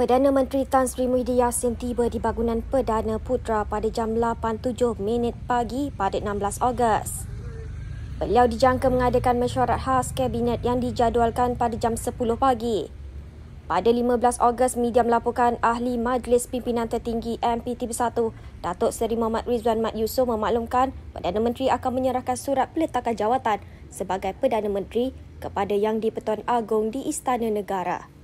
Perdana Menteri Tan Sri Muhyiddin Yassin tiba di bangunan Perdana Putra pada jam 8.07 pagi pada 16 Ogos. Beliau dijangka mengadakan mesyuarat khas kabinet yang dijadualkan pada jam 10 pagi. Pada 15 Ogos, media melaporkan ahli Majlis Pimpinan Tertinggi MPT Bersatu, Datuk Seri Muhammad Rizwan Mat Yusof memaklumkan Perdana Menteri akan menyerahkan surat peletakan jawatan sebagai Perdana Menteri kepada Yang di-Pertuan Agong di Istana Negara.